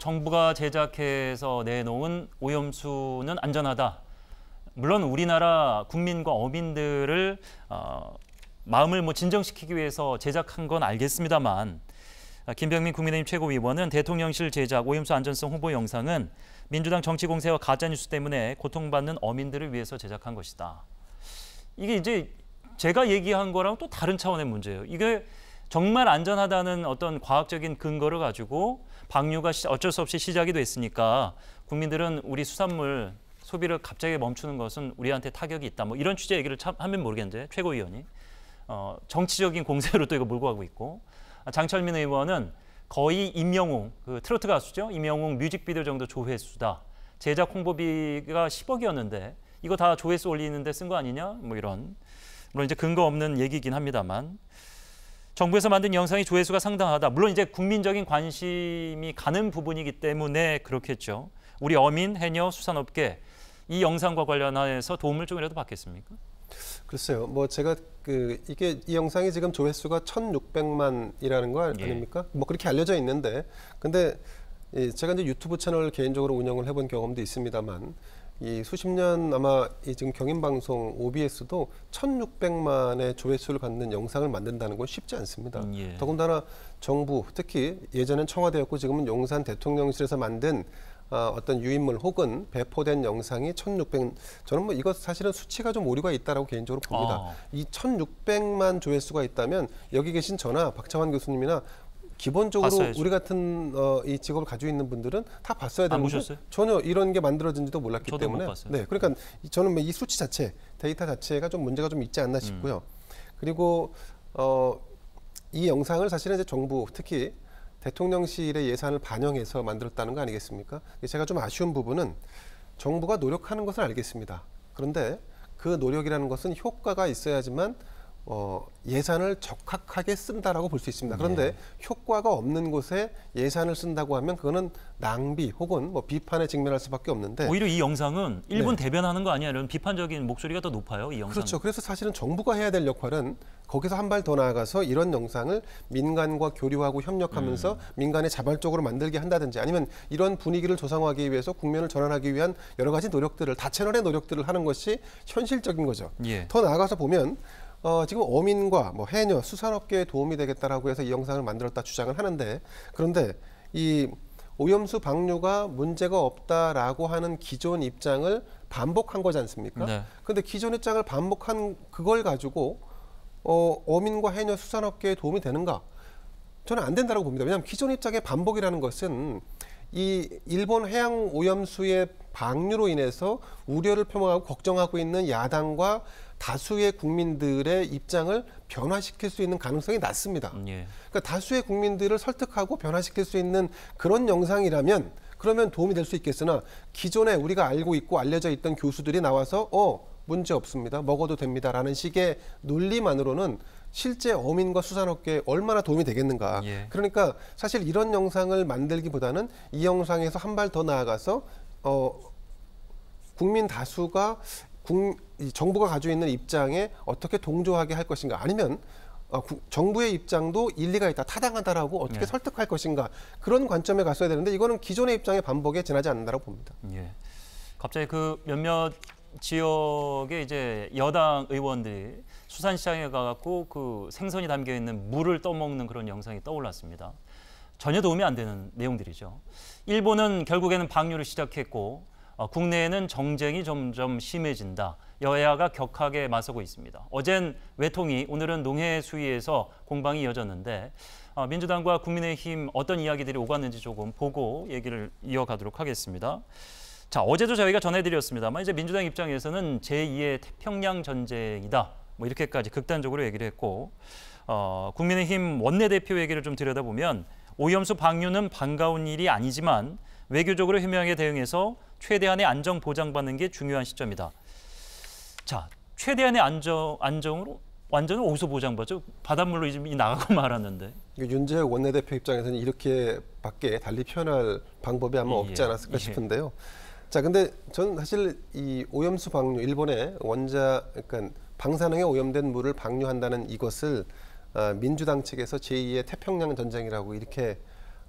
정부가 제작해서 내놓은 오염수는 안전하다. 물론 우리나라 국민과 어민들을 어, 마음을 뭐 진정시키기 위해서 제작한 건 알겠습니다만 아, 김병민 국민의힘 최고위원은 대통령실 제작 오염수 안전성 홍보 영상은 민주당 정치 공세와 가짜 뉴스 때문에 고통받는 어민들을 위해서 제작한 것이다. 이게 이제 제가 얘기한 거랑 또 다른 차원의 문제예요. 이게 정말 안전하다는 어떤 과학적인 근거를 가지고 방류가 어쩔 수 없이 시작이 됐으니까 국민들은 우리 수산물 소비를 갑자기 멈추는 것은 우리한테 타격이 있다. 뭐 이런 취지 얘기를 참 하면 모르겠는데 최고위원이 어, 정치적인 공세로 또 이거 몰고 가고 있고 아, 장철민 의원은 거의 임영웅 그 트로트 가수죠 임영웅 뮤직비디오 정도 조회수다. 제작 홍보비가 10억이었는데 이거 다 조회수 올리는데 쓴 거 아니냐? 뭐 이런 물론 이제 근거 없는 얘기긴 합니다만 정부에서 만든 영상이 조회수가 상당하다. 물론 이제 국민적인 관심이 가는 부분이기 때문에 그렇겠죠. 우리 어민, 해녀, 수산업계 이 영상과 관련해서 도움을 좀이라도 받겠습니까? 글쎄요. 뭐 제가 그 이게 이 영상이 지금 조회수가 1,600만이라는 거 예. 아닙니까? 예. 뭐 그렇게 알려져 있는데 근데 제가 이제 유튜브 채널 개인적으로 운영을 해본 경험도 있습니다만 이 수십 년 아마 이 지금 경인방송 OBS도 1,600만의 조회수를 받는 영상을 만든다는 건 쉽지 않습니다. 음, 예. 더군다나 정부 특히 예전엔 청와대였고 지금은 용산 대통령실에서 만든 어, 어떤 유인물 혹은 배포된 영상이 1,600 저는 뭐 이것 사실은 수치가 좀 오류가 있다라고 개인적으로 봅니다. 아. 이 1,600만 조회수가 있다면 여기 계신 저나 박창환 교수님이나 기본적으로 봤어야죠. 우리 같은 어, 이 직업을 가지고 있는 분들은 다 봤어야 되는데 전혀 이런 게 만들어진지도 몰랐기 때문에 네 그러니까 저는 뭐 이 수치 자체 데이터 자체가 좀 문제가 좀 있지 않나 음. 싶고요. 음. 그리고 어, 이 영상을 사실은 이제 정부 특히 대통령실의 예산을 반영해서 만들었다는 거 아니겠습니까? 제가 좀 아쉬운 부분은 정부가 노력하는 것을 알겠습니다. 그런데 그 노력이라는 것은 효과가 있어야지만 어, 예산을 적확하게 쓴다라고 볼 수 있습니다. 네. 그런데 네. 효과가 없는 곳에 예산을 쓴다고 하면 그거는 낭비 혹은 뭐 비판에 직면할 수밖에 없는데 오히려 이 영상은 일본 네. 대변하는 거아니냐 이런 비판적인 목소리가 더 높아요. 이 영상 그렇죠. 그래서 사실은 정부가 해야 될 역할은 거기서 한 발 더 나아가서 이런 영상을 민간과 교류하고 협력하면서 음. 민간에 자발적으로 만들게 한다든지 아니면 이런 분위기를 조성하기 위해서 국면을 전환하기 위한 여러 가지 노력들을 다채널의 노력들을 하는 것이 현실적인 거죠. 예. 더 나아가서 보면 어, 지금 어민과 뭐 해녀, 수산업계에 도움이 되겠다라고 해서 이 영상을 만들었다 주장을 하는데 그런데 이 오염수 방류가 문제가 없다라고 하는 기존 입장을 반복한 거지 않습니까? 네. 근데 기존 입장을 반복한 그걸 가지고 어, 어민과 해녀 수산업계에 도움이 되는가? 저는 안 된다고 봅니다. 왜냐하면 기존 입장의 반복이라는 것은 이 일본 해양 오염수의 방류로 인해서 우려를 표명하고 걱정하고 있는 야당과 다수의 국민들의 입장을 변화시킬 수 있는 가능성이 낮습니다. 음, 예. 그러니까 다수의 국민들을 설득하고 변화시킬 수 있는 그런 영상이라면 그러면 도움이 될 수 있겠으나 기존에 우리가 알고 있고 알려져 있던 교수들이 나와서 어 문제 없습니다. 먹어도 됩니다라는 식의 논리만으로는 실제 어민과 수산업계에 얼마나 도움이 되겠는가. 예. 그러니까 사실 이런 영상을 만들기보다는 이 영상에서 한 발 더 나아가서 어 국민 다수가 국, 정부가 가지고 있는 입장에 어떻게 동조하게 할 것인가 아니면 어, 구, 정부의 입장도 일리가 있다 타당하다라고 어떻게 예. 설득할 것인가 그런 관점에 갔어야 되는데 이거는 기존의 입장의 반복에 지나지 않는다고 봅니다. 예. 갑자기 그 몇몇 지역의 이제 여당 의원들이 수산시장에 가갖고 그 생선이 담겨 있는 물을 떠먹는 그런 영상이 떠올랐습니다. 전혀 도움이 안 되는 내용들이죠. 일본은 결국에는 방류를 시작했고 어, 국내에는 정쟁이 점점 심해진다. 여야가 격하게 맞서고 있습니다. 어젠 외통이 오늘은 농해 수위에서 공방이 이어졌는데 어, 민주당과 국민의힘 어떤 이야기들이 오갔는지 조금 보고 얘기를 이어가도록 하겠습니다. 자 어제도 저희가 전해드렸습니다만 이제 민주당 입장에서는 제2의 태평양 전쟁이다. 뭐 이렇게까지 극단적으로 얘기를 했고 어, 국민의힘 원내대표 얘기를 좀 들여다보면 오염수 방류는 반가운 일이 아니지만 외교적으로 현명하게 대응해서 최대한의 안정 보장받는 게 중요한 시점이다. 자, 최대한의 안정 안정으로 완전히 어디서 보장받죠? 바닷물로 이제 나가고 말았는데. 그러니까 윤재혁 원내대표 입장에서는 이렇게밖에 달리 표현할 방법이 아마 예, 없지 않았을까 예, 싶은데요. 자, 근데 전 사실 이 오염수 방류, 일본의 원자, 그러니까 방사능에 오염된 물을 방류한다는 이것을 아, 민주당 측에서 제2의 태평양 전쟁이라고 이렇게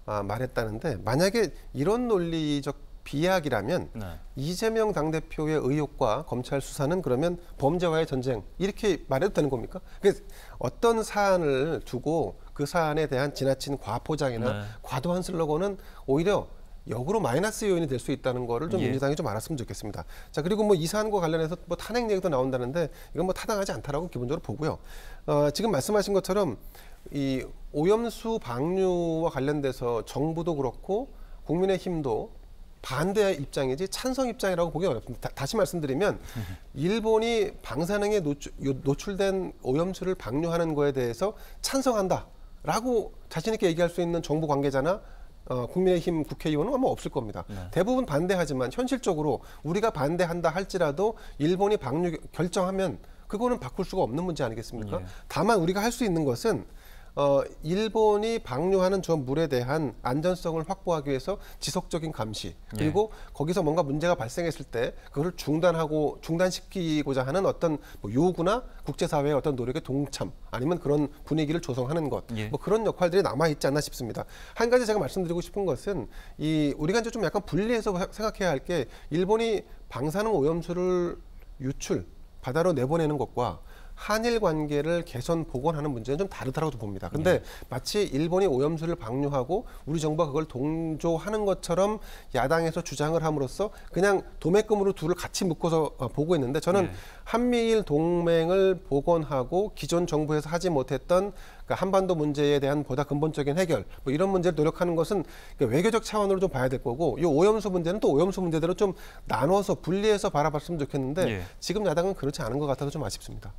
아, 말했다는데 만약에 이런 논리적 비약이라면 네. 이재명 당대표의 의혹과 검찰 수사는 그러면 범죄와의 전쟁 이렇게 말해도 되는 겁니까? 어떤 사안을 두고 그 사안에 대한 지나친 과포장이나 네. 과도한 슬로건은 오히려 역으로 마이너스 요인이 될 수 있다는 거를 좀 예. 민주당이 좀 알았으면 좋겠습니다. 자 그리고 뭐 이 사안과 관련해서 뭐 탄핵 얘기도 나온다는데 이건 뭐 타당하지 않다라고 기본적으로 보고요. 어, 지금 말씀하신 것처럼 이 오염수 방류와 관련돼서 정부도 그렇고 국민의힘도 반대 입장이지 찬성 입장이라고 보기 어렵습니다. 다, 시 말씀드리면 일본이 방사능에 노출, 노출된 오염수를 방류하는 거에 대해서 찬성한다라고 자신 있게 얘기할 수 있는 정부 관계자나 어, 국민의힘 국회의원은 아마 없을 겁니다. 네. 대부분 반대하지만 현실적으로 우리가 반대한다 할지라도 일본이 방류 결정하면 그거는 바꿀 수가 없는 문제 아니겠습니까? 네. 다만 우리가 할 수 있는 것은 어, 일본이 방류하는 저 물에 대한 안전성을 확보하기 위해서 지속적인 감시 네. 그리고 예. 거기서 뭔가 문제가 발생했을 때 그걸 중단하고 중단시키고자 하는 어떤 뭐 요구나 국제사회의 어떤 노력에 동참 아니면 그런 분위기를 조성하는 것 예. 뭐 그런 역할들이 남아 있지 않나 싶습니다. 한 가지 제가 말씀드리고 싶은 것은 이 우리가 이제 좀 약간 분리해서 생각해야 할 게 일본이 방사능 오염수를 유출 바다로 내보내는 것과 한일 관계를 개선 복원하는 문제는 좀 다르다고 봅니다. 근데 네. 마치 일본이 오염수를 방류하고 우리 정부가 그걸 동조하는 것처럼 야당에서 주장을 함으로써 그냥 도매금으로 둘을 같이 묶어서 어, 보고 있는데 저는 네. 한미일 동맹을 복원하고 기존 정부에서 하지 못했던 그 한반도 문제에 대한 보다 근본적인 해결 뭐 이런 문제를 노력하는 것은 그 외교적 차원으로 좀 봐야 될 거고 이 오염수 문제는 또 오염수 문제대로 좀 나눠서 분리해서 바라봤으면 좋겠는데 네. 지금 야당은 그렇지 않은 것 같아서 좀 아쉽습니다.